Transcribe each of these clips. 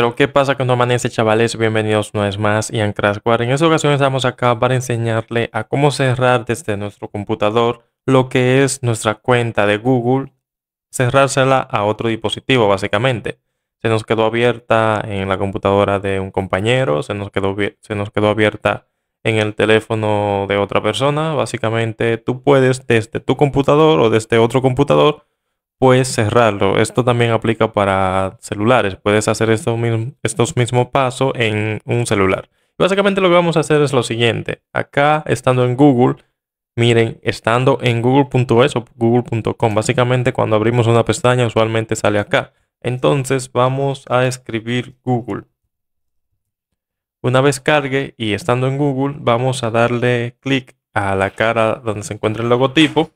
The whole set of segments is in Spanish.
Pero ¿qué pasa cuando amanece chavales? Bienvenidos una vez más y Square. En esta ocasión estamos acá para enseñarle a cómo cerrar desde nuestro computador lo que es nuestra cuenta de Google, cerrársela a otro dispositivo básicamente. Se nos quedó abierta en la computadora de un compañero, se nos quedó, se nos quedó abierta en el teléfono de otra persona. Básicamente tú puedes desde tu computador o desde otro computador puedes cerrarlo. Esto también aplica para celulares. Puedes hacer estos, mismos estos mismo pasos en un celular. Básicamente lo que vamos a hacer es lo siguiente. Acá, estando en Google, miren, estando en google.es o google.com, básicamente cuando abrimos una pestaña usualmente sale acá. Entonces vamos a escribir Google. Una vez cargue y estando en Google, vamos a darle clic a la cara donde se encuentra el logotipo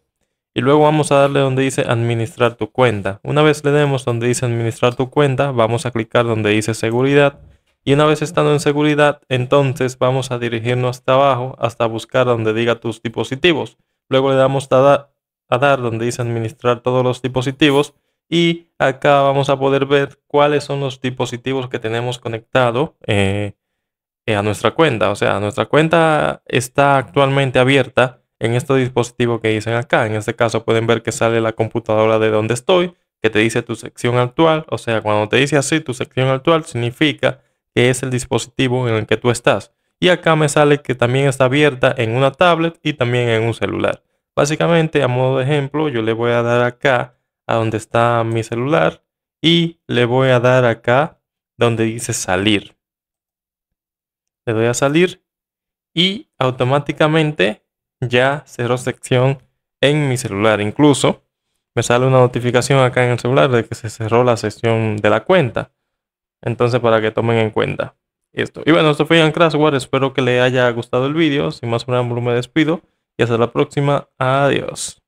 y luego vamos a darle donde dice administrar tu cuenta. Una vez le demos donde dice administrar tu cuenta, vamos a clicar donde dice seguridad. Y una vez estando en seguridad, entonces vamos a dirigirnos hasta abajo hasta buscar donde diga tus dispositivos. Luego le damos a, dar donde dice administrar todos los dispositivos. Y acá vamos a poder ver cuáles son los dispositivos que tenemos conectado eh, eh, a nuestra cuenta. O sea, nuestra cuenta está actualmente abierta en este dispositivo que dicen acá. En este caso pueden ver que sale la computadora de donde estoy, que te dice tu sección actual. O sea, cuando te dice así, tu sección actual significa que es el dispositivo en el que tú estás. Y acá me sale que también está abierta en una tablet y también en un celular. Básicamente, a modo de ejemplo, yo le voy a dar acá a donde está mi celular y le voy a dar acá donde dice salir. Le doy a salir y automáticamente ya cerró sección en mi celular. Incluso me sale una notificación acá en el celular de que se cerró la sección de la cuenta. Entonces, para que tomen en cuenta esto. Y bueno, esto fue Ian Crashware. Espero que le haya gustado el video, Sin más preámbulo, me despido. Y hasta la próxima. Adiós.